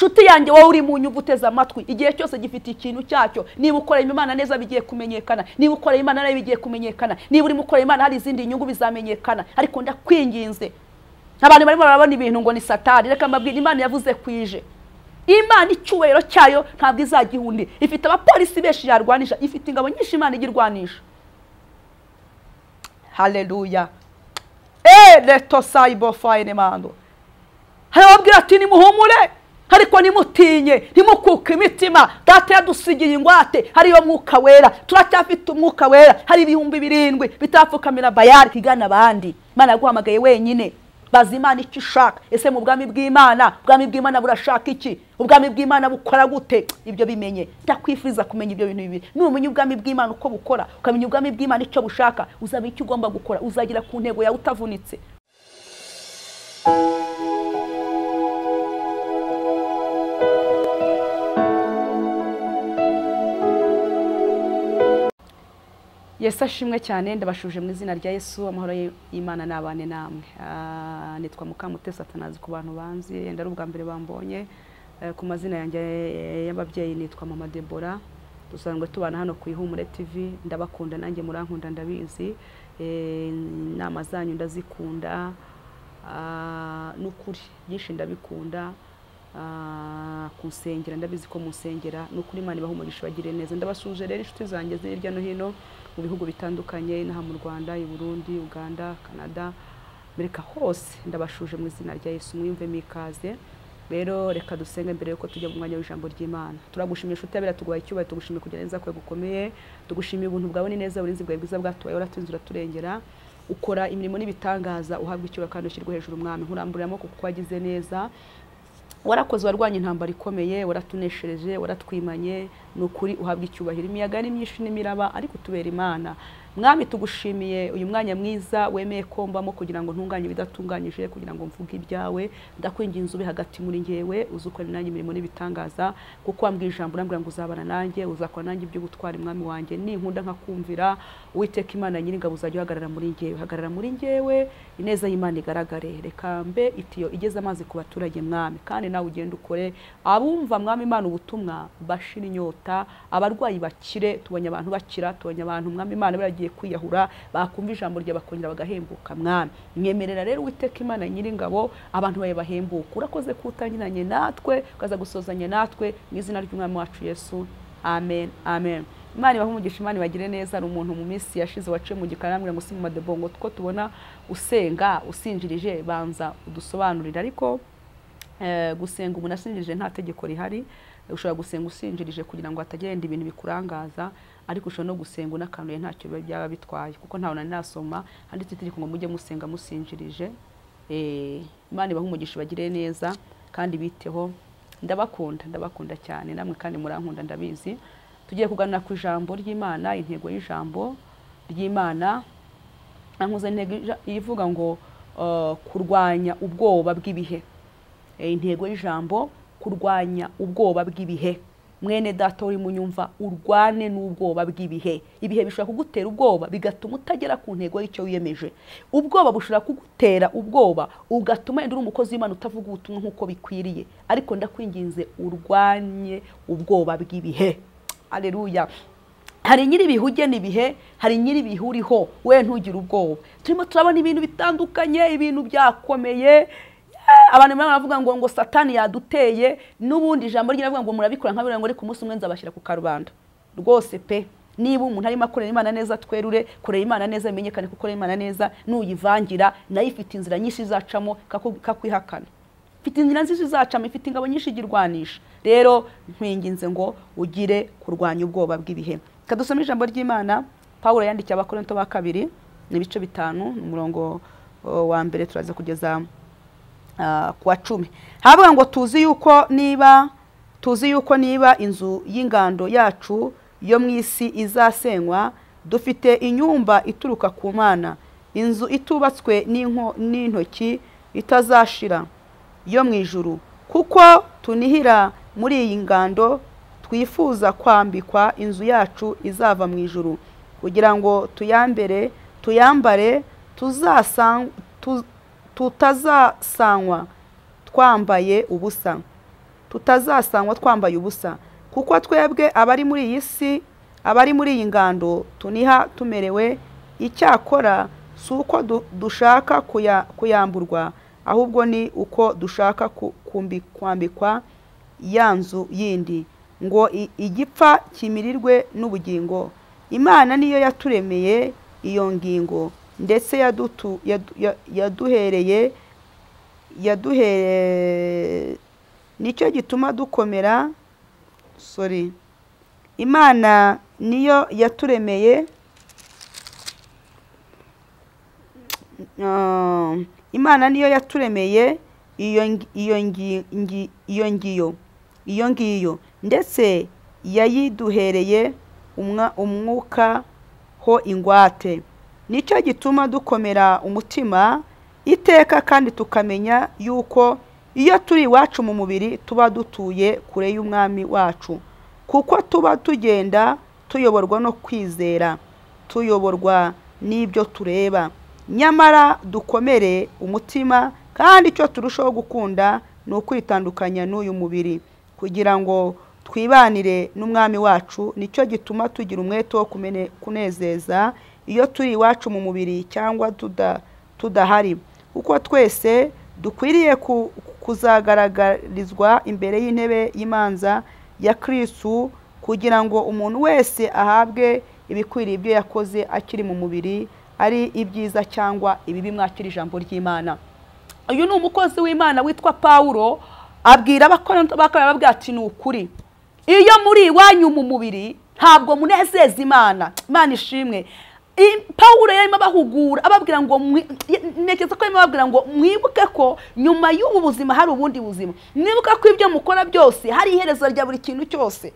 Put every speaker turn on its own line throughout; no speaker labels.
nshuti yanjye wowe uri mu nyungu amatwi igihe cyose gifite ikintu cyacyo niba ukorera imana neza bigiye kumenyekana niba ukorera imana nayo bigiye kumenyekana niba urimo ukorera imana hari izindi nyungu bizamenyekana ariko ndakwinginze abantu barimo barabona ibintu ngo ni satani reka mbabwira imana yavuze kwije imana icyubahiro cyayo ntabwo izagihundi ifite abapolisi benshi yarwanisha ifite ingabo nyinshi imana igirwanisha hareruya eee eh, reto sayibofayine mando hari ababwira ati nimuhumure ariko ntimutinye ntimukuke imitima data yadusigiye ingwate hariyo mwuka wera turacyafite umwuka wera hari ibihumbi birindwi bitapfukamira bayari igana abandi imana guhamagaye wenyine baza imana icyo ishaka ese mu bwami bw'imana ubwami bw'imana burashaka iki ubwami bw'imana bukora gute ibyo bimenye ndakwifuriza kumenya ibyo bintu bibiri numenya ubwami bw'imana uko bukora ukamenya ubwami bw'imana icyo bushaka uzamenya icyo ugomba gukora uzagera ku ntego yawe utavunitse yesu ashimwe cyane ndabashuje mu izina rya yesu amahoro y'imana nabane namwe ah, nitwa mukamutesi atanazi ku bantu banzi yenda ari ubwa mbere bambonye eh, ku mazina yanjye eh, y'ababyeyi nitwa mama debora dusanzwe tubana hano ku ihumure tv ndabakunda nanjye murankunda ndabizi eh, inama zanyu ndazikunda ah, n'ukuri byinshi ndabikunda ah, kunsengera ndabizi ko musengera nukuri ukuri imana ibahumurisha bagire neza ndabasuje rero inshuti zanjye ziri hirya no hino mu bihugu bitandukanye inaha mu rwanda i burundi uganda canada amerika hose ndabashuje mu izina rya yesu mwiyumve mikaze rero reka dusenge mbere yuko tujya mu mwanya w'ijambo ry'imana turagushimiye inshuti yabera tuguhaye icyubahiro tugushimiye kugira neza kwe gukomeye tugushimiye ubuntu bwawe neza uburinzi bwawe bwiza bwatubaye waratunze uraturengera ukora imirimo n'ibitangaza uhabwa icyubahiro kandi ushyirwe hejuru umwami nkuramburira amaboko kuko wagize neza warakoze warwanya intambara ikomeye waratuneshereje waratwimanye ni ukuri uhabwa icyubahiro imiyaga ari myinshi n'imiraba ariko tubera imana mwami tugushimiye uyu mwanya mwiza wemeye kombamo kugira ngo ntunganye ibidatunganyije kugira ngo mvuge ibyawe ndakwinginze ube hagati muri ngewe uzukorera nanjye imirimo n'ibitangaza kuko wambwira ijambo urambwira ngo uzabana nanjye uzakora nanjye ibyo mwami umwami wanjye ninkunda nkakumvira uwiteka imana nyiringabo uzajya uhagarara muri ngewe hagarara muri ngewe ineza y'imana igaragare reka mbe itiyo igeze amazi ku baturage mwami kandi nawe ugenda ukore abumva mwami imana ubutumwa bashira inyota abarwayi bakire tubonye abantu bakira tubonye abantu mwami imana biragira bagiye kwiyahura bakumva ijambo rye bakongera bagahembuka mwami mwemerera rero uwiteka imana nyiringabo abantu bawe bahembuka urakoze kutanyuranye natwe ukaza gusozanya natwe mu izina ry'umwami wacu yesu amen amen imana ibahe umugisha imana ibagire neza ari umuntu mu minsi yashize waciye mu gikari arambwira ngo si mu madebongo two tubona usenga usinjirije banza udusobanurire ariko eh, gusenga umuntu asinjirije nta tegeko rihari ushobora gusenga usinjirije kugira ngo hatagenda ibintu bikurangaza ariko ushobora no gusenga unakanuye ntacyo byaba bitwaye kuko ntawe nari nasoma handitse itegeko ngo mujye musenga musinjirije eh, imana ibaha umugisha bagire neza kandi biteho ndabakunda ndabakunda cyane namwe kandi murankunda ndabizi tugiye kugana ku ijambo ry'imana intego y'ijambo ry'imana intego ivuga ngo eh, kurwanya ubwoba bw'ibihe eh, intego y'ijambo kurwanya ubwoba bw'ibihe mwene data uri munyumva urwane n'ubwoba bw'ibihe ibihe bishobora kugutera ubwoba bigatuma utagera ku ntego y'icyo wiyemeje ubwoba bushobora kugutera ubwoba ugatuma wenda uri umukozi w'imana utavuga ubutumwa nk'uko bikwiriye ariko ndakwinginze urwanye ubwoba bw'ibihe areruya hari nyir'ibihe ugena ibihe hari nyir'ibihe uriho we ntugire ubwoba turimo turabona ibintu bitandukanye ibintu byakomeye abantu bamwe baravuga ngo ngo satani yaduteye n'ubundi ijambo ry'iravuga ngo murabikora nk'abira ngo ariko umunsi umwe nzabashyira ku karubanda rwose pe niba umuntu arimo akorera imana neza twerure korera imana neza bimenyekane ko ukorera imana neza nuyivangira nayo ifite inzira nyinshi izacamo kakwihakana ifite inzira nziza izacamo ifite ingabo nyinshi igirwanisha rero nkwinginze ngo ugire kurwanya ubwoba bw'ibihe kadusoma ijambo ry'imana paul yandikiye abakorinto ba kabiri ni ibice bitanu umurongo oh, wa mbere turaza kugeza Uh, kuwa cumi havuga ngo tuzi yuko niba tuzi yuko niba inzu y'ingando yacu yo mu isi izasenywa dufite inyumba ituruka ku mana inzu itubatswe n'intoki itazashira yo mu ijuru kuko tunihira muri iyi ngando twifuza kwambikwa inzu yacu izava mu ijuru kugira ngo tuyambere tuyambare tutazasanywa twambaye ubusa tutazasanywa twambaye ubusa kuko twebwe abari muri iyi si abari muri iyi ngando tuniha tumerewe icyakora si uko dushaka kuyamburwa ahubwo ni uko dushaka kwambikwa ya nzu yindi ngo igipfa kimirirwe n'ubugingo imana niyo yaturemeye iyo ngingo ndetse yaduhereye yaduhereye nicyo gituma dukomera sorry imana niyo yaturemeye um, imana niyo yaturemeye iyo ngiyo iyo ngiyo ndetse yayiduhereye umwuka ho ingwate nicyo gituma dukomera umutima iteka kandi tukamenya yuko iyo turi iwacu mu mubiri tuba dutuye kure y'umwami wacu kuko tuba tugenda tuyoborwa no kwizera tuyoborwa n'ibyo tureba nyamara dukomere umutima kandi icyo turushaho gukunda ni ukwitandukanya n'uyu mubiri kugira ngo twibanire n'umwami wacu nicyo gituma tugira umwete wo kunezeza iyo turi iwacu mu mubiri cyangwa tudahari kuko twese dukwiriye kuzagaragarizwa imbere y'intebe y'imanza ya kirisitu kugira ngo umuntu wese ahabwe ibikwiriye ibyo yakoze akiri mu mubiri ari ibyiza cyangwa ibibi mwakira ijambo ry'imana uyu ni umukozi w'imana witwa pawuro abwira ababwira ati ni ukuri iyo muri iwanyu mu mubiri ntabwo munezeza imana imana ishimwe Pawulo yarimo abahugura ababwira ngo ntekereza ko yarimo ababwira ngo mwibuke ko nyuma y'ubu buzima hari ubundi buzima mwibuke ko ibyo mukora byose hari iherezo rya buri kintu cyose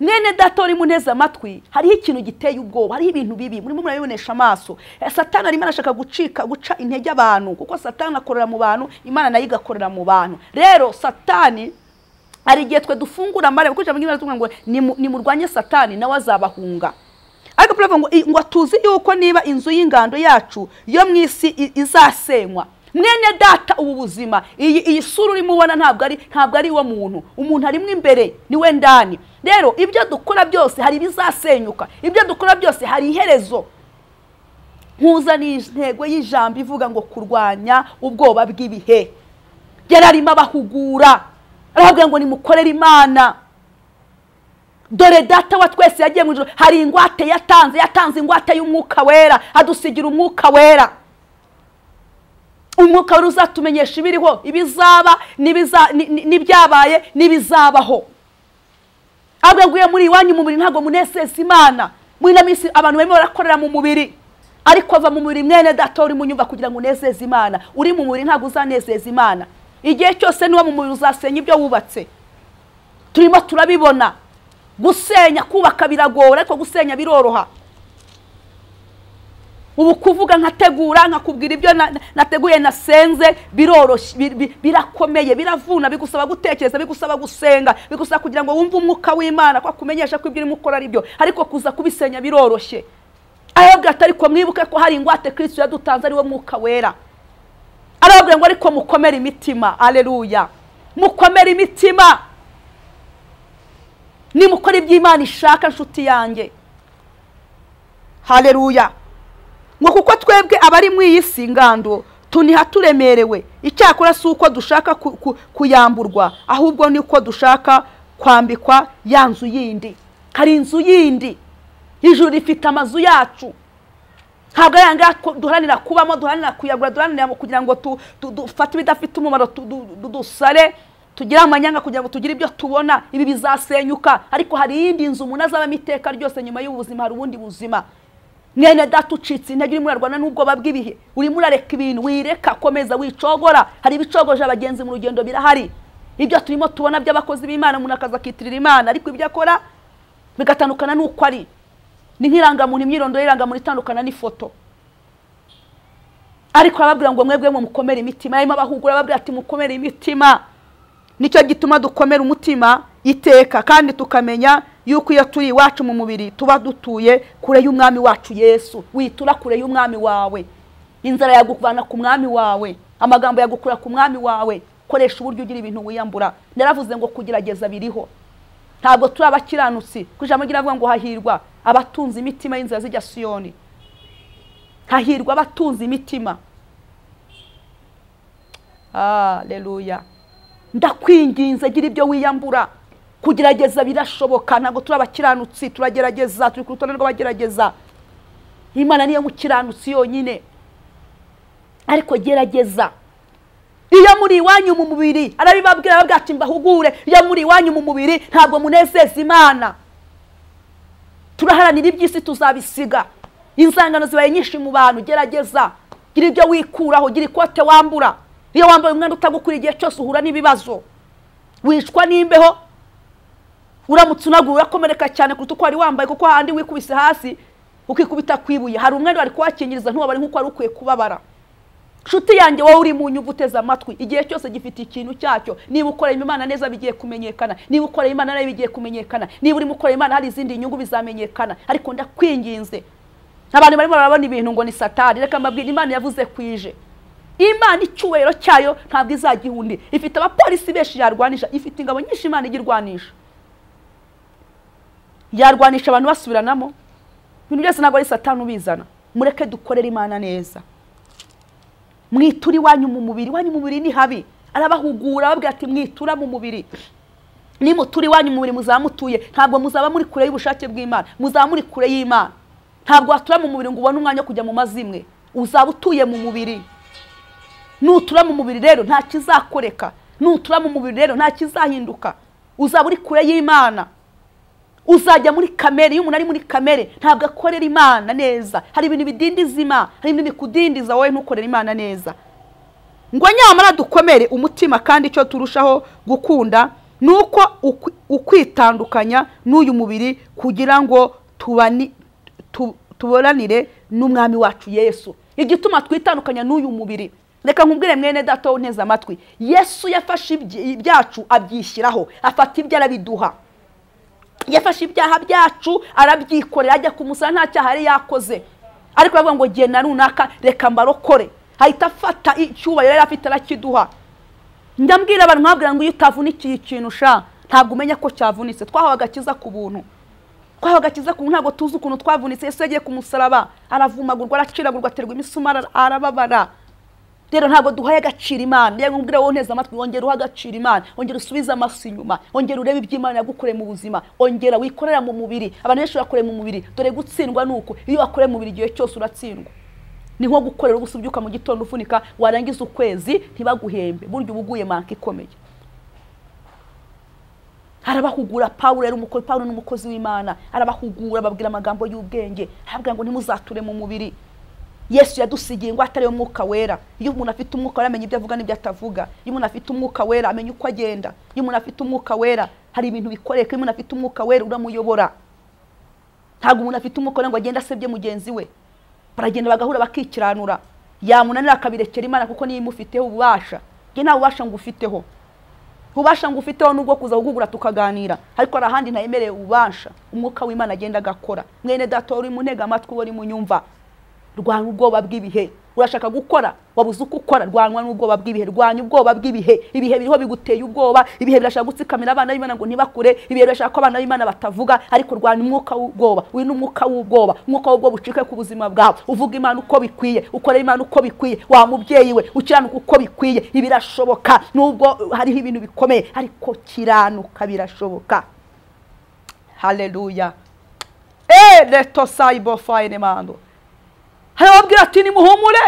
mwene datori muneze amatwi hariho ikintu giteye ubwoba hariho ibintu bibi murimo murabibonesha amaso eh, satana arimo arashaka gucika guca intege abantu kuko satana akorera mu bantu imana nayo igakorera mu bantu rero satani hari igihe twe dufungura amare kuko ijambo ry'imana rivuga ngo nimurwanye satani nawe azabahunga ariko turavuga ngo ngo tuzi yuko niba inzu y'ingando yacu yo mu isi izasenywa mwene data ubu buzima iyi iyi sura urimo ubona ntabwo ari ntabwo ari uwo muntu umuntu arimo imbere ni we ndani rero ibyo dukora byose hari ibizasenyuka ibyo dukora byose hari iherezo nkuzaniye intego y'ijambo ivuga ngo kurwanya ubwoba bw'ibihe yari arimo abahugura aravuga ngo nimukorere imana dore data wa twese yagiye mu ijoro hari ingwate yatanze yatanze ingwate y'umwuka wera adusigira umwuka wera umwuka wera uzatumenyesha ibiriho ibizaba n'ibyabaye n'ibizabaho agweguye muri iwanyu umubiri ntabwo munezeza imana muri ino minsi abantu barimo barakorera mu mubiri ariko ava mu mubiri mwene data uri mu nyumva kugira ngo unezeze imana uri mu mubiri ntabwo uzanezeza imana igihe cyose niba mu mubiri uzasenya ibyo wubatse turimo turabibona gusenya kubaka biragora ariko gusenya biroroha ubu kuvuga nkategura nkakubwira ibyo nateguye nasenze biroroshye birakomeye biravuna bigusaba gutekereza bigusaba gusenga bigusaba kugira ngo wumve umwuka w'imana ko akumenyesha ko ibyo urimo ukora ari byo ariko kuza kubisenya biroroshye arababwira ariko mwibuke ko hari ingwate kirisito yadutanze ariwo mwuka wera arababwira ngo ariko mukomere imitima aleluya mukomere imitima nimukore iby'imana ishaka inshuti yanjye hareruya ngo kuko twebwe abari mu iyi si ngando tuniha turemerewe icyakora si uko dushaka kuyamburwa ahubwo ni uko dushaka kwambikwa ya nzu yindi hari inzu yindi ijuru ifite amazu yacu ntabwo ari ngaya duharanira kubamo duharanira kuyagura duharanira kugira ngo dufate ibidafite umumaro dusare Tugira amanyanga kugira ngo tugire ibyo tubona ibi bizasenyuka ariko hari iyindi nzu umuntu azabamo iteka ryose nyuma y'ubuzima hari ubundi buzima mwene data ucitse intege urimo urarwana n'ubwoba bw'ibihe urimo urareka ibintu wireka komeza wicogora hari ibicogoje abagenzi mu rugendo birahari ibyo turimo tubona by'abakozi b'imana umuntu akaza akitirira imana ariko ibyo akora bigatandukana n'uko ari ni nk'irangamuntu imyirondoro y'irangamuntu itandukana n'ifoto ariko ababwira ngo mwebwe mu mukomere imitima harimo abahugura babwira ati mukomere imitima nicyo gituma dukomera umutima iteka kandi tukamenya yuko iyo turi iwacu mu mubiri tuba dutuye kure y'umwami wacu yesu witura kure y'umwami wawe inzara yagukuvana ku mwami wawe amagambo yagukura ku mwami wawe koresha uburyo ugira ibintu wiyambura naravuze ngo kugerageza biriho ntabwo turi abakiranutsi ku ijambo ry'iravuga ngo hahirwa abatunze imitima y'inzira zijya siyoni hahirwa abatunze imitima ah, aleluya ndakwinginze gira ibyo wiyambura kugerageza birashoboka ntabwo turi abakiranutsi turagerageza turi ku rutonde rw'abagerageza imana niyo mukiranutsi yonyine ariko gerageza iyo muri iwanyu mu mubiri arabibabwira bwacu mbahugure iyo muri iwanyu mu mubiri ntabwo munezeza imana turaharanira iby'isi tuzabisiga inzangano zibaye nyinshi mu bantu gerageza gira ibyo wikuraho gira ikote wambura iyo wambaye umwenda utagukura igihe cyose uhura n'ibibazo wicwa n'imbeho uramutse unaguye urakomereka cyane kuruta uko wari wambaye kuko hahandi wikubise hasi ukikubita ku ibuye hari umwenda wari kuwakingiriza ntubabare nk'uko wari ukwiye kubabara nshuti yanjye wowe uri mu nyungu uteze amatwi igihe cyose gifite ikintu cyacyo niba ukoreye imana neza bigiye kumenyekana niba ukoreye imana nayo bigiye kumenyekana niba urimo ukoreye imana hari izindi nyungu bizamenyekana ariko ndakwinginze abantu barimo barabona ibintu ngo ni satani reka mbabwira imana yavuze kwije imana icyubahiro cyayo ntabwo izagiha undi ifite abapolisi benshi yarwanisha ifite ingabo nyinshi imana ijya irwanisha yarwanisha abantu basubiranamo ibintu byose ntabwo ari satani ubizana mureke dukorere imana neza mwituri iwanyu mu mubiri iwanyu mu mubiri ni habi arabahugura ababwira ati mwitura mu mubiri nimuturi iwanyu mu mubiri muzamutuye ntabwo muzaba muri kure y'ubushake bw'imana muzaba muri kure y'imana ntabwo watura mu mubiri ngo ubone umwanya wo kujya mu imwe, uzaba utuye mu mubiri nutura mu mubiri rero nta kizakoreka nutura mu mubiri rero nta kizahinduka uzaba uri kure y'imana uzajya muri kamere iyo umuntu ari muri kamere ntabwo akorera imana neza hari ibintu bidindiza imana hari ibintu bikudindiza wowe ntukorere imana neza ngo nyamara dukomere umutima kandi icyo turushaho gukunda ni uko ukwitandukanya n'uyu mubiri kugira ngo tuboranire n'umwami wacu yesu igituma twitandukanya n'uyu mubiri reka nkubwire mwene data unteze amatwi yesu yafashe ibyacu abyishyiraho afata ibyo arabiduha yafashe ibyaha byacu arabyikorera ajya ku musara nta cyaha yari yakoze ariko aravuga ngo genda runaka reka mbarokore ahita afata icyubahiro yari afite arakiduha ndambwira abantu nkabwira ngo iyo utavunikiye ikintu sha ntabwo umenya ko cyavunitse twahawe agakiza ku buntu twahawe agakiza ku buntu ntabwo tuzi ukuntu twavunitse yesu yagiye ku musaraba aravumagurwa arakiragurwa aterwa imisumari arababara rero ntabwo duhaye agaciro imana rero nkubwira wowe nteze amatwi wongera uha agaciro imana wongera usubize amaso inyuma wongera urebe iby'imana yagukoreye mu buzima ongera wikorera mu mubiri abantu benshi bakoreye mu mubiri dore gutsindwa ni uko iyo wakoreye mu mubiri igihe cyose uratsindwa ni nko gukorera ubusa ubyuka mu gitondo ufunika warangiza ukwezi ntibaguhembe burya uba uguye manka ikomeye arabahugura paul yari umukozi paul ni umukozi w'imana arabahugura babwira amagambo y'ubwenge arababwira ngo ntimuzature mu mubiri yesu yadusigiye ngo atari umwuka wera iyo umuntu afite umwuka wera amenya ibyo avuga n'ibyo atavuga iyo umuntu afite umwuka wera amenya uko agenda iyo umuntu afite umwuka wera hari ibintu bikoreka iyo umuntu afite umwuka wera uramuyobora ntabwo umuntu afite umwuka wera ngo agende asebye mugenzi we baragenda bagahura bakikiranura yamunanira akabirekera imana kuko niyo imufiteho ububasha njye nta bubasha ngo ufiteho ububasha ngo ufiteho nubwo kuza kugugura tukaganira ariko hari ahandi ntayemereye ububasha umwuka w'imana agenda agakora mwene data uri mu ntega amatwi uri mu nyumva rwanya ubwoba bw'ibihe urashaka gukora wabuze uko ukora rwanywa n'ubwoba bw'ibihe rwanya ubwoba bw'ibihe ibihe biriho biguteye ubwoba ibihe birashaka gutsikamira abana b'imana ngo ntibakure ibihe birashaka ko abana b'imana batavuga ariko rwanya umwuka w'ubwoba uyu ni umwuka w'ubwoba umwuka w'ubwoba ucike ku buzima bwawe uvuga imana uko bikwiye ukorera imana uko bikwiye wa mubyeyi we ukiranuka uko bikwiye ibirashoboka nubwo hariho ibintu bikomeye ariko kiranuka birashoboka haleluya eee eh, reto sayibo fayine mando hari ababwira ati nimuhumure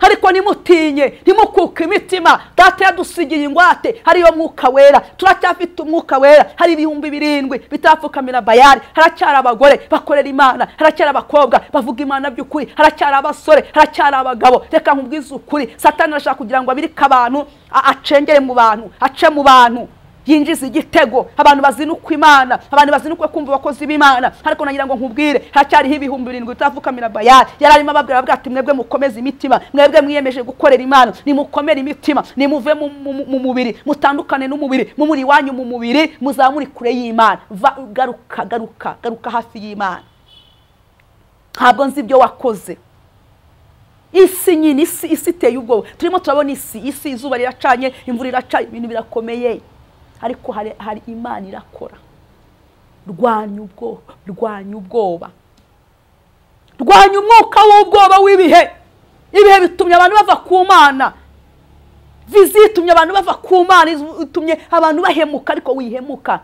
ariko nimutinye ntimukuke imitima data yadusigiye ingwate hariyo mwuka wera turacyafite umwuka wera hari ibihumbi birindwi bitapfukamira bayari haracyari abagore bakorera imana haracyari abakobwa bavuga imana by'ukuri haracyari abasore haracyari abagabo reka nkubwize ukuri satani arashaka kugira ngo abirike abantu acengere mu bantu ace mu bantu yinjiza igitego abantu bazinukwa imana abantu bazinukwe kumva abakozi b'imana ariko nagira ngo nkubwire haracyariho ibihumbi birindwi bitavukamira bayari yari arimo ababwira ababwira ati mwebwe mukomeze imitima mwebwe mwiyemeje gukorera imana nimukomere imitima nimuve mu mubiri mutandukane n'umubiri mumuri iwanyu mu mubiri muzamuri kure y'imana garuka garuka garuka hafi y'imana ntabwo nzi ibyo wakoze isi nyine isi isi iteye ubwoba turimo turabona isi isi izuba riracanye imvura iracanye ibintu birakomeye ariko hari imana irakora rwanya ubwoba rwanya ubwoba rwanya umwuka w'ubwoba w'ibihe ibihe bitumye abantu bava ku mana vizi itumye abantu bava ku mana itumye abantu bahemuka ariko wihemuka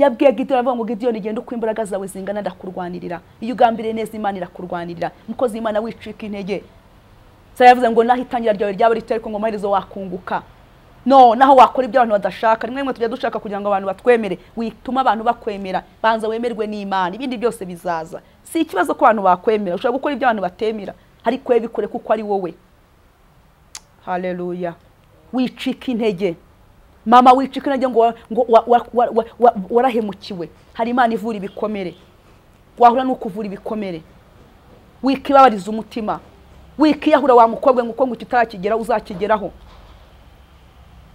yabwiye gidiyoni avuga ngo gidiyoni genda uko imbaraga zawe zingana ndakurwanirira iyo ugambiriye neza imana irakurwanirira mukozi imana wicika intege yavuze ngo naho itangira ryawe ryaba rito ariko ngo amaherezo wakunguka no naho wakora ibyo abantu badashaka rimwe rimwe tujya dushaka kugira ngo abantu batwemere wituma abantu bakwemera banza wemerwe n'imana ibindi byose bizaza si ikibazo ko abantu bakwemera ushobora gukora ibyo abantu batemera ariko we bikore kuko ari wowe hareruya wicika intege mama wicika intege ngo warahemukiwe hari imana ivura ibikomere wahura no ibikomere wikibabariza umutima wikiyahura wa mukobwa ngo uko ngo uzakigeraho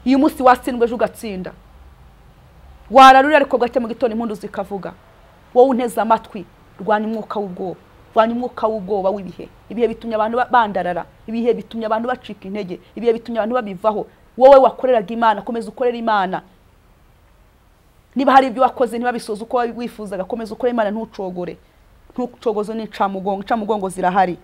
uyu munsi wasindwe ejo ugatsinda wararurira ariko gake mu gitondo impundu zikavuga wowe unteze amatwi rwanya umwuka w'ubwoba rwanya umwuka w'ubwoba w'ibihe ibihe bitumye abantu bandarara ibihe bitumye abantu bacika intege ibihe bitumye abantu babivaho wowe wakoreraga imana komeza ukorera imana niba hari ibyo wakoze ntibabisoze uko wifuzaga komeza ukorera imana ntucogore ntucogoze n'incamugongo incamugongo zirahari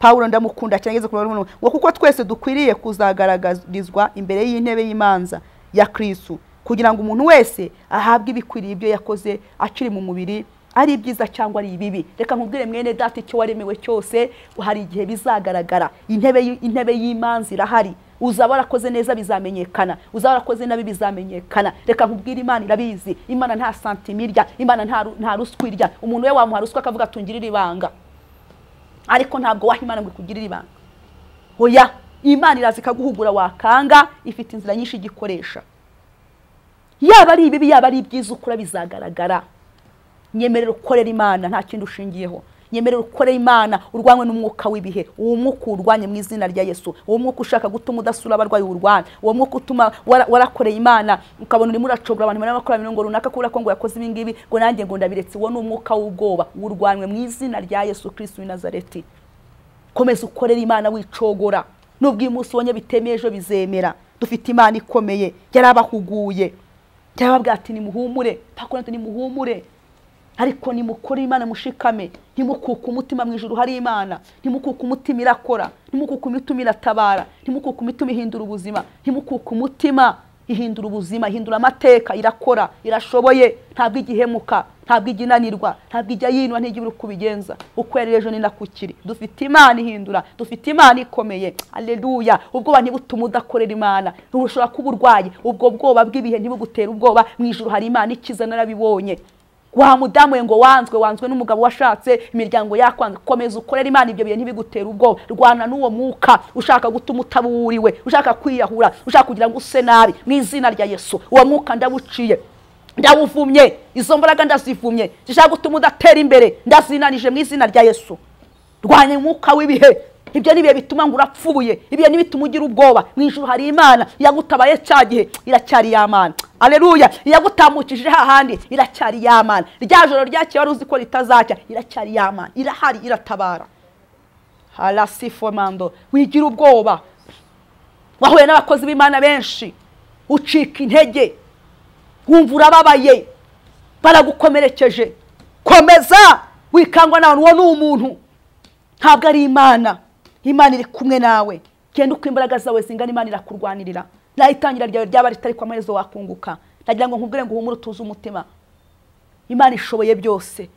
Paulo ndamukunda cyane ngeze kubona ngo kuko twese dukwiriye kuzagaragarizwa imbere y'intebe y'imanza ya Kristo kugira ngo umuntu wese ahabwe ibikwiriye ibyo yakoze akiri mu mubiri ari ibyiza cyangwa ari ibibi reka nkubwire mwene data icyo waremewe cyose hari igihe bizagaragara intebe intebe y'imanza irahari uzaba warakoze neza bizamenyekana uzaba warakoze nabi bizamenyekana reka nkubwire imana irabizi imana nta santima imana nta ruswa irya umuntu we wamuha ruswa akavuga tungirire ibanga ariko ntabwo waha ngo ikugirire ibanga oya imana iraza ikaguhugura wakanga ifite inzira nyinshi igikoresha yaba ari ibibi yaba ari ibyiza ukora bizagaragara nyemerera ukorera imana nta kindi ushingiyeho yemerera ukoreye imana urwanywe n'umwuka w'ibihe uwo mwuka urwanye mu izina rya yesu uwo mwuka ushaka gutuma udasura abarwayi urwana uwo mwuka utuma warakoreye imana ukabona urimo uracogora abantu barimo bakora imirongo runaka kubera ko ngo yakoze ibi ngo nanjye ngo ndabiretse uwo ni umwuka w'ubwoba urwanywe mu izina rya yesu kirisitu w'inazareti komeza ukorera imana wicogora nubwo uyu munsi ubonye bitemeye ejo bizemera dufite imana ikomeye yarabahuguye yarababwira ati nimuhumure ntakuntu nimuhumure ariko nimukore imana mushikame ntimukuke umutima mu ijoro hari imana ntimukuke umutima irakora ntimukuke umutima iratabara ntimukuke umutima ihindura ubuzima ntimukuke umutima ihindura ubuzima ihindura amateka irakora irashoboye ntabwo igihemuka ntabwo ijya inanirwa ntabwo ijya yinwa ntigira uko ubigenza uko yari ejo ninakukiri, dufite imana ihindura dufite imana ikomeye aleluya ubwoba ntibutuma udakorera imana ntibushobora kuba urwaye ubwo bwoba bw'ibihe ntibugutere ubwoba mu ijoro hari imana ikiza narabibonye wa mudamu ngo wanzwe wanzwe n'umugabo washatse imiryango yakwanze komeza ukorera imana ibyo bintu ntibigutera ubwoba rwana n'uwo mwuka ushaka gutuma utaburiwe ushaka kwiyahura ushaka kugira ngo use nabi mu izina rya yesu uwo mwuka ndawuciye ndawuvumye izo mbaraga ndazivumye zishaka gutuma udatera imbere ndazinanije mu izina rya yesu rwanya umwuka w'ibihe ibyo ni bituma ngo urapfubuye ibihe ntibituma ugira ubwoba mu ijoro hari imana yagutabaye cya gihe iracyari yamana aleluya iyagutamukishije hahandi iracyari yamana rya joro ryakeye wari uzi ko ritazacya iracyari yamana irahari iratabara harasifomando wigira ubwoba wahuye n'abakozi b'imana benshi ucika intege wumva urababaye baragukomerekeje komeza wikangwa n'abantu uwo ni umuntu ntabwo ari imana imana iri kumwe nawe genda uko imbaraga zawe zingana imana irakurwanirira naho itangira ryawe ryaba ritari ku amaherezo wakunguka nagira ngo nkubwire ngo uhumure utuze umutima imana ishoboye byose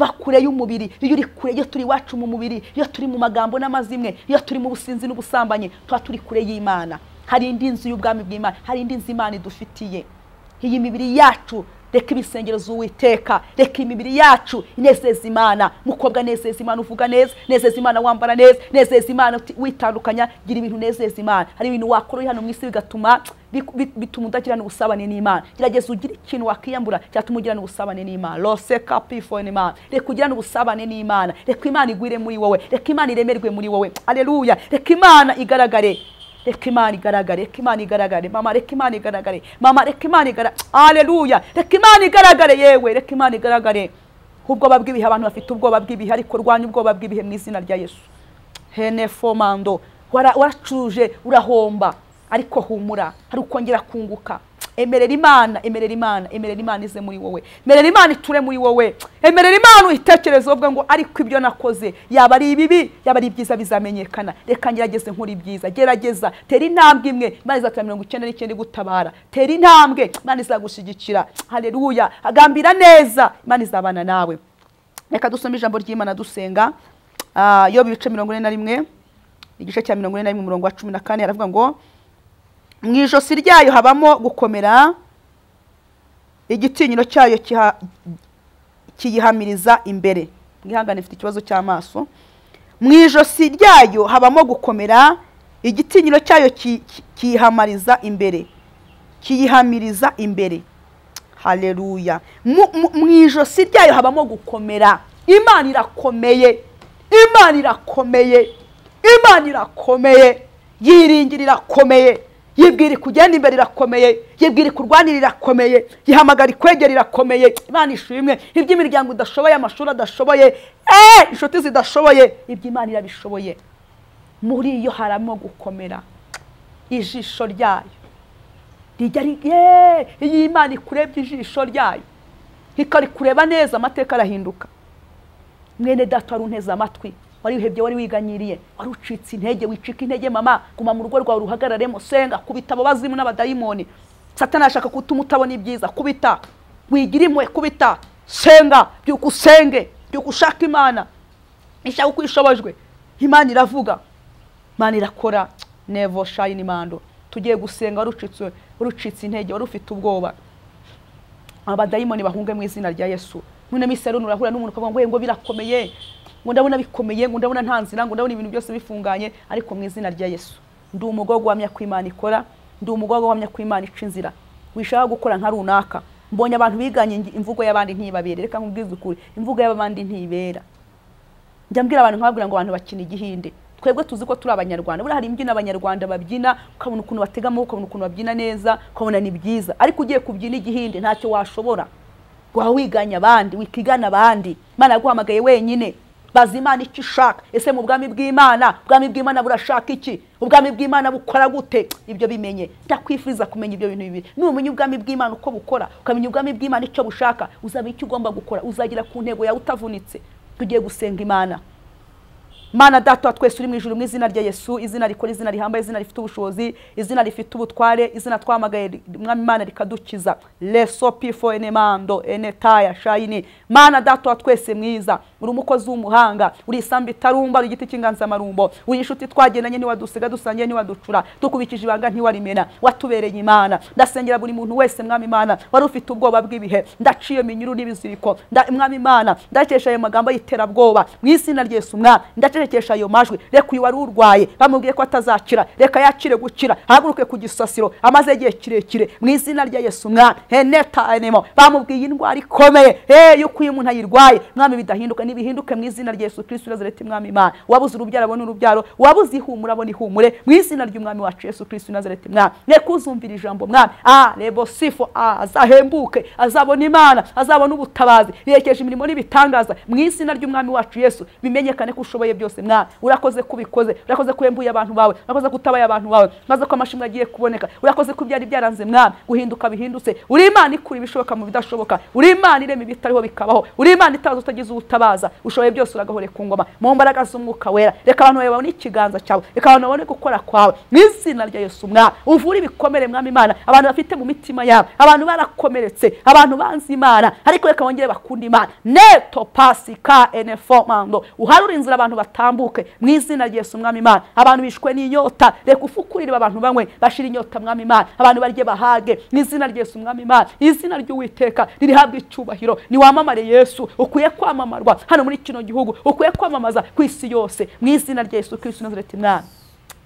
va kure y'umubiri iyo uri kure iyo turi iwacu mu mubiri iyo turi mu magambo n'amazimwe iyo turi mu businzi n'ubusambanyi tuba turi kure y'imana hari indi nzu y'ubwami bw'imana hari indi nzu imana idufitiye iyi mibiri yacu reka ibisengero z'uwiteka reka imibiri yacu inezeza imana mukobwa nezeza imana uvuga neza nezeza imana wambara neza nezeza imana witandukanya gira ibintu unezeza imana hari ibintu wakora hano mu isi bigatuma bituma udagirana ubusabane n'imana gerageza ugire ikintu wakiyambura cyatuma ugirana ubusabane n'imana rose kapifone imana reka ugirane ubusabane n'imana reka imana igwire muri wowe reka imana iremerwe muri wowe aleluya reka imana igaragare reka imana igaragare reka imana igaragare mama reka imana igaragare mama reka imana igaragare aleluya reka imana igaragare yewe reka imana igaragare ubwoba bw'ibihe abantu bafite ubwoba bw'ibihe ariko urwanya ubwoba bw'ibihe mu izina rya yesu henefo mando waracuje urahomba ariko humura hari ukongera kunguka emerera imana emerera imana emerera imana ize muri wowe emerera imana iture muri wowe emerera imana uyitekereze ubwo ngo ariko ibyo nakoze yaba ari ibibi yaba ari ibyiza bizamenyekana reka ngerageze nkora ibyiza gerageza tera intambwe imwe imana izatura mirongo icyenda n'icyenda igutabara tera intambwe imana izagushyigikira hareruya agambira neza imana izabana nawe reka dusome ijambo ry'imana dusenga ah, yo bice mirongo ine na rimwe igice cya mirongo ine na rimwe umurongo wa cumi na kane aravuga ngo mu ijosi ryayo habamo gukomera igitinyiro cyayo kiyihamiriza imbere mwihangane ifite ikibazo cy'amaso mu ijosi ryayo habamo gukomera igitinyiro cyayo kiyihamiriza imbere kiyihamiriza imbere hareruya mu ijosi ryayo habamo gukomera imana irakomeye imana irakomeye imana irakomeye yiringira irakomeye yibwira kugenda imbere irakomeye yibwira ikurwanira irakomeye yihamagara ikwegera irakomeye imana ishimwe iby'imiryango idashoboye amashuri adashoboye eh, inshuti zidashoboye iby'imana irabishoboye muri iyo haramo gukomera ijisho ryayo rijya yeee eh, iyo imana ikurebye ijisho ryayo kureba neza amateka arahinduka mwene data waruneze amatwi wari wihebye wari wiganyiriye wari ucitse intege wicika intege mama kuma mu rugo rwawe uruhagararemo senga kubita abo bazimu n'abadayimoni satana ashaka gutuma utabona ibyiza kubita wigira imwe kubita senga byuka usenge byuka ushaka imana ishaka uko ishobojwe imana iravuga imana irakora nevo shayini mando tugiye gusenga warucitse warucitse intege wari ufite ubwoba abadayimoni bahunge mu izina rya yesu none miseruni urahura n'umuntu ukavuga ngo birakomeye ngo ndabona bikomeye ngo ndabona nta nzira ngo ndabona ibintu byose bifunganye ariko mu izina rya yesu ndi umugororwa wamya ko imana ikora ndi umugororwa wamya ko imana ica inzira wishaka gukora nka runaka mbonye abantu biganye imvugo y'abandi ntibabere reka nkubwize ukuri imvugo y'abandi ntibera njya mbwira abantu nkababwira ngo abantu bakina igihinde twebwe tuzi ko turi abanyarwanda buriya hari imbyino abanyarwanda babyina ukabona ukuntu batega amaboko ukabona ukuntu babyina neza ukabona ni byiza ariko ugiye kubyina igihinde ntacyo washobora waba wiganya abandi wikigana abandi imana yaguhamagaye wenyine baza imana icyo ishaka ese mu bwami bw'imana ubwami bw'imana burashaka iki ubwami bw'imana bukora gute ibyo bimenye ndakwifuriza kumenya ibyo bintu bibiri numenya ubwami bw'imana uko bukora ukamenya ubwami bw'imana icyo bushaka uzamenya icyo ugomba gukora uzagera ku ntego yawe utavunitse tugiye gusenga imana mana data twese uri mu ijoro mu izina rya yesu izina rikora izina rihamba izina rifite ubushobozi izina rifite ubutware izina twamagaye mwami imana rikadukiza reso pifo ene mando ene taya shayini mana data twese mwiza uri umukozi w'umuhanga uri isambu itarumba uri igiti cy'inganzamarumbo uri inshuti twagendanye ntiwadusiga dusangiye ntiwaducura tukubikije ibanga ntiwarimena watubereye imana ndasengera buri muntu wese mwami imana wari ufite ubwoba bw'ibihe ndaciye minyuru n'ibiziriko mwami imana ndakesha ayo magambo y'iterabwoba mu izina rya yesu mwami ategekesha ayo majwi reka uyu wari urwaye bamubwiye ko atazakira reka yakire gukira haguruke ku gisasiro amaze igihe kirekire mu izina rya yesu mwami henetanemo bamubwiye indwara ikomeye hey uko uyu muntu ayirwaye mwami bidahinduka ntibihinduke mu izina rya yesu kirisito nazareti mwami imana wabuze urubyaro abone urubyaro wabuze ihumura abone ihumure mu izina ry'umwami wacu yesu kirisito nazareti mwami reka uzumvira ijambo mwami ah rebo sifo azahembuke azabona imana azabona ubutabazi yerekeje imirimo n'ibitangaza mu izina ry'umwami wacu yesu bimenyekane ko ushoboye byose byose mwana urakoze kubikoze urakoze ko abantu bawe urakoze ko abantu bawe maze ko amashimwe agiye kuboneka urakoze ko ibyari byaranze mwana guhinduka bihindutse uri imana ikura ibishoboka mu bidashoboka uri imana irema ibitariho bikabaho uri imana itaza utagize ubutabaza ushoboye byose uragahore ku ngoma mu mbaraga z'umwuka wera reka abantu babone ikiganza cyawe reka abantu babone gukora kwawe ni’zina izina rya yesu mwana uvure ibikomere mwami imana abantu bafite mu mitima yabo abantu barakomeretse abantu banze imana ariko reka bongere bakunde imana neto pasika enefomando uharure inzira abantu batanu utambuke mu izina ryese umwami imana abantu bishwe n'inyota reka ufukuririre abantu bamwe bashira inyota mwami imana abantu barye bahage mu izina ryese umwami imana izina ry'uwiteka ririhabwa icyubahiro niwamamare yesu ukwiye kwamamarwa hano muri kino gihugu ukwiye kwamamaza ku isi yose mu izina rya yesu kirisitu nazareti mwana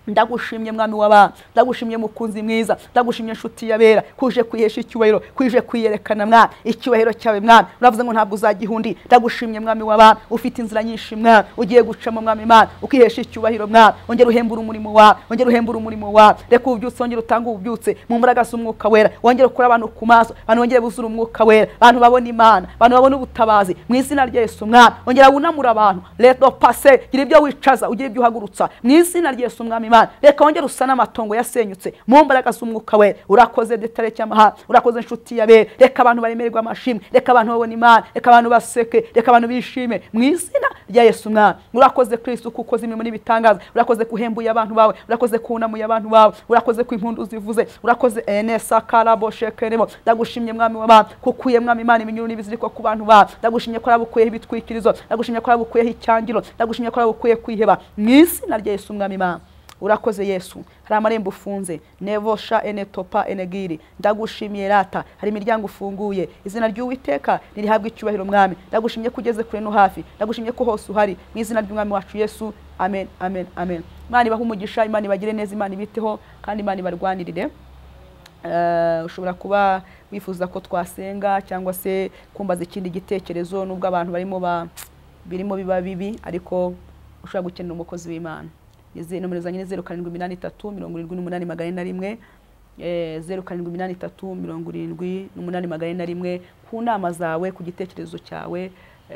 ndagushimye mwami wabantu ndagushimye mukunzi mwiza ndagushimye inshuti yabera kuje kwihesha icyubahiro kuje kwiyerekana mwana icyubahiro cyawe mwana uravuze ngo ntabwo uzagihundi ndagushimye mwami wabantu ufite inzira nyinshi mwana ugiye gucamo mwami imana ukihesha icyubahiro mwana ongera uhembura umurimo wawe ongera uhembura umurimo wawe reka ububyutse wongera utange ububyutse mu muragasi z’umwuka wera wongera ukura abantu ku maso abantu bongere buzura umwuka wera abantu babona imana abantu babona ubutabazi mu izina rya yesu mwana ongera wunamura abantu leto pase gira ibyo wicaza ugira ibyo uhagurutsa mu izina rya yesu mwami y'imana reka wongere usane amatongo yasenyutse mu mbaraga z'umwuka wera urakoze detare cy'amahanga urakoze inshuti ya reka abantu baremererwa amashimwe reka abantu babone imana reka abantu baseke reka abantu bishime mu izina rya yesu umwana urakoze kirisitu kuko ukoze imirimo n'ibitangaza urakoze kuhembuye abantu bawe urakoze kunamuye abantu bawe urakoze ku impundu zivuze urakoze enesa eh, karabo shekeremo ndagushimye mwami w'abantu kukuye mwami imana iminyururu n'ibiziriko ku bantu bawe ndagushimye ko arabukuyeho ibitwikirizo ndagushimye ko arabukuyeho icyangiro ndagushimye ko arabukuye kwiheba mu izina rya yesu umwami imana urakoze yesu hari amarembo ufunze nevosha ene topa enegiri ndagushimiye rata hari imiryango ufunguye izina ry'uwiteka nirihabwa icyubahiro umwami, ndagushimye ko ugeze kure no hafi ndagushimye ko hose uhari mu izina ry'umwami wacu yesu amen amen amen imana ibahe umugisha imana ibagire neza imana ibiteho kandi imana ibarwanirire eh, ushobora kuba wifuza ko twasenga cyangwa se kumbaza ikindi gitekerezo n'ubwo abantu barimo birimo biba bibi ariko ushobora gukenera umukozi w'imana izi nomero zanjye ni zeru karindwi iminani itatu mirongo irindwi n'umunani magana ane na rimwe eh, zeru karindwi iminani itatu mirongo irindwi n'umunani magana ane na rimwe ku nama zawe ku gitekerezo cyawe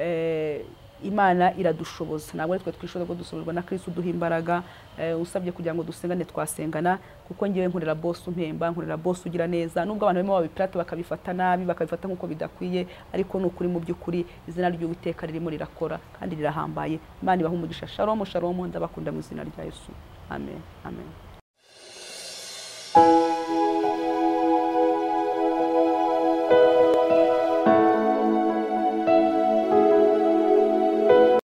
eh, imana iradushoboza ntabwo ari twe twishoboye ko dusomerwa na kirisi uduha imbaraga eh, usabye kugira ngo dusengane twasengana kuko ngewe nkorera bose umpemba nkorera bose ugira neza nubwo abantu barimo babipirata bakabifata nabi bakabifata nk'uko bidakwiye ariko ni ukuri mu by'ukuri izina ry’ubuteka ririmo rirakora kandi rirahambaye imana ibaha umugisha shalomu shalomu ndabakunda mu izina rya yesu amen amen